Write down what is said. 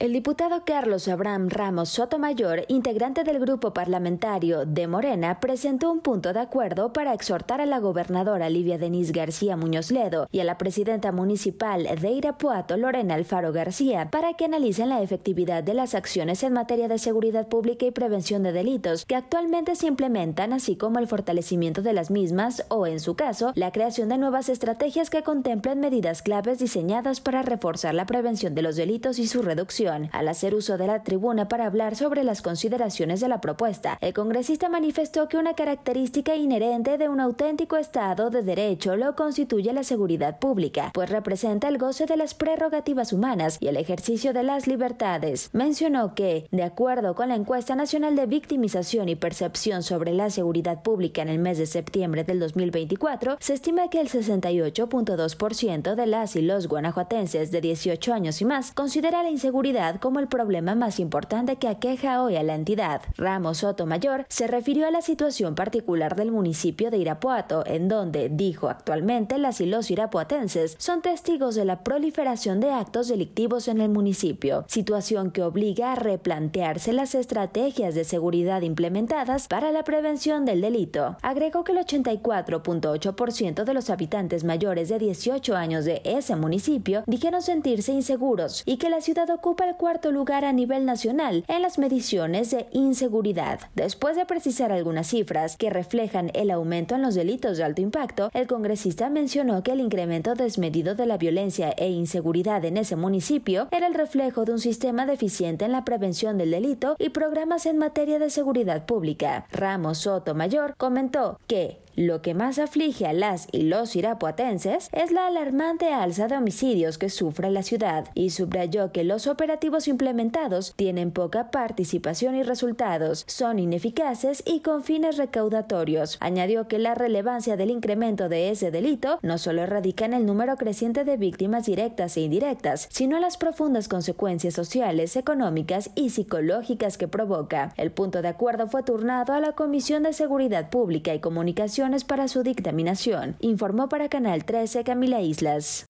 El diputado Carlos Abraham Ramos Sotomayor, integrante del grupo parlamentario de Morena, presentó un punto de acuerdo para exhortar a la gobernadora Livia Denise García Muñoz Ledo y a la presidenta municipal de Irapuato, Lorena Alfaro García, para que analicen la efectividad de las acciones en materia de seguridad pública y prevención de delitos que actualmente se implementan, así como el fortalecimiento de las mismas o, en su caso, la creación de nuevas estrategias que contemplen medidas claves diseñadas para reforzar la prevención de los delitos y su reducción. Al hacer uso de la tribuna para hablar sobre las consideraciones de la propuesta, el congresista manifestó que una característica inherente de un auténtico Estado de Derecho lo constituye la seguridad pública, pues representa el goce de las prerrogativas humanas y el ejercicio de las libertades. Mencionó que, de acuerdo con la encuesta nacional de victimización y percepción sobre la seguridad pública en el mes de septiembre del 2024, se estima que el 68.2% de las y los guanajuatenses de 18 años y más considera la inseguridad como el problema más importante que aqueja hoy a la entidad. Ramos Sotomayor se refirió a la situación particular del municipio de Irapuato, en donde, dijo actualmente, las y los irapuatenses son testigos de la proliferación de actos delictivos en el municipio, situación que obliga a replantearse las estrategias de seguridad implementadas para la prevención del delito. Agregó que el 84.8% de los habitantes mayores de 18 años de ese municipio dijeron sentirse inseguros y que la ciudad ocupa el cuarto lugar a nivel nacional en las mediciones de inseguridad. Después de precisar algunas cifras que reflejan el aumento en los delitos de alto impacto, el congresista mencionó que el incremento desmedido de la violencia e inseguridad en ese municipio era el reflejo de un sistema deficiente en la prevención del delito y programas en materia de seguridad pública. Ramos Soto Mayor comentó que lo que más aflige a las y los irapuatenses es la alarmante alza de homicidios que sufre la ciudad y subrayó que los operativos implementados tienen poca participación y resultados, son ineficaces y con fines recaudatorios. Añadió que la relevancia del incremento de ese delito no solo radica en el número creciente de víctimas directas e indirectas, sino en las profundas consecuencias sociales, económicas y psicológicas que provoca. El punto de acuerdo fue turnado a la Comisión de Seguridad Pública y Comunicación para su dictaminación, informó para Canal 13 Camila Islas.